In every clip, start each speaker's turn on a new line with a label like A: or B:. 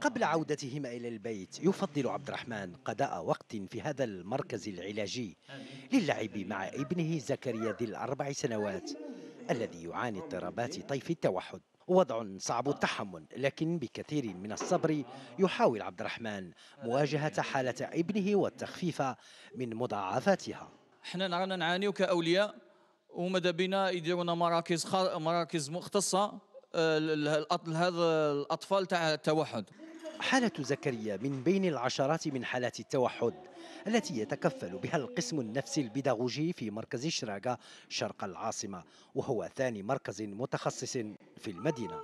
A: قبل عودتهما إلى البيت يفضل عبد الرحمن قضاء وقت في هذا المركز العلاجي للعب مع ابنه زكريا ذي الأربع سنوات الذي يعاني اضطرابات طيف التوحد وضع صعب التحمل لكن بكثير من الصبر يحاول عبد الرحمن مواجهة حالة ابنه والتخفيف من مضاعفاتها
B: احنا رانا نعانيو كأولياء
A: وماذا بينا يديرونا مراكز مراكز مختصة آه، هذا الأطفال تاع التوحد حالة زكريا من بين العشرات من حالات التوحد التي يتكفل بها القسم النفسي البيداغوجي في مركز شراغا شرق العاصمة وهو ثاني مركز متخصص في المدينة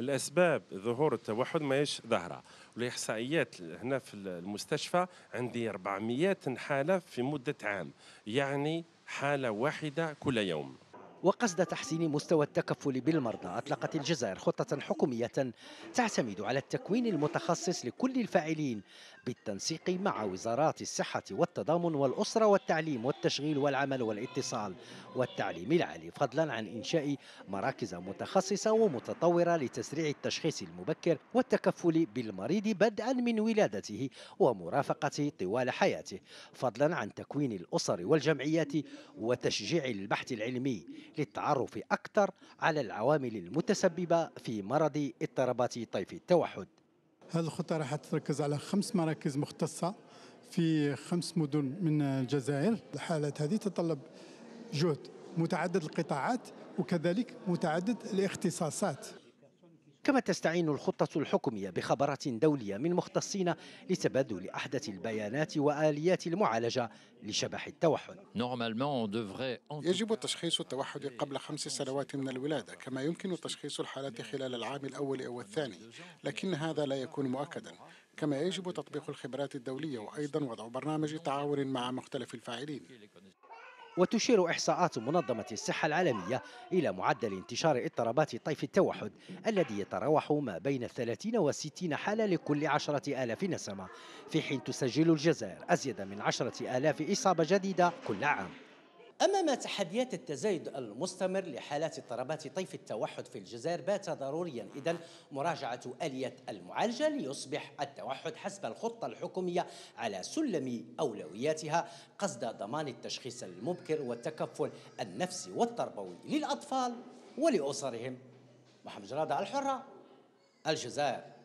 A: الاسباب
B: ظهور التوحد ماهيش ظاهره والاحصائيات هنا في المستشفى عندي 400 حاله في مده عام يعني حاله واحده كل
A: يوم وقصد تحسين مستوى التكفل بالمرضى أطلقت الجزائر خطة حكومية تعتمد على التكوين المتخصص لكل الفاعلين بالتنسيق مع وزارات الصحة والتضامن والأسرة والتعليم والتشغيل والعمل والاتصال والتعليم العالي فضلا عن إنشاء مراكز متخصصة ومتطورة لتسريع التشخيص المبكر والتكفل بالمريض بدءا من ولادته ومرافقته طوال حياته فضلا عن تكوين الأسر والجمعيات وتشجيع البحث العلمي للتعرف أكثر على العوامل المتسببة في مرض اضطرابات طيف التوحد
B: هذه الخطة راح تركز على خمس مراكز مختصة في خمس مدن من الجزائر الحالات هذه تتطلب جهد
A: متعدد القطاعات وكذلك متعدد الاختصاصات كما تستعين الخطة الحكومية بخبرات دولية من مختصين لتبادل أحدث البيانات وآليات المعالجة لشبح التوحد
B: يجب تشخيص التوحد قبل خمس سنوات من الولادة كما يمكن تشخيص الحالات خلال العام الأول أو الثاني لكن هذا لا يكون مؤكدا كما يجب تطبيق الخبرات الدولية وأيضا وضع برنامج تعاون مع مختلف الفاعلين
A: وتشير إحصاءات منظمة الصحة العالمية إلى معدل انتشار اضطرابات طيف التوحد الذي يتراوح ما بين 30 و 60 حالة لكل عشرة آلاف نسمة في حين تسجل الجزائر أزيد من عشرة آلاف إصابة جديدة كل عام أمام تحديات التزايد المستمر لحالات اضطرابات طيف التوحد في الجزائر بات ضروريا إذا مراجعة آلية المعالجة ليصبح التوحد حسب الخطة الحكومية على سلم أولوياتها قصد ضمان التشخيص المبكر والتكفل النفسي والتربوي للأطفال ولأسرهم محمد جرادة الحرة الجزائر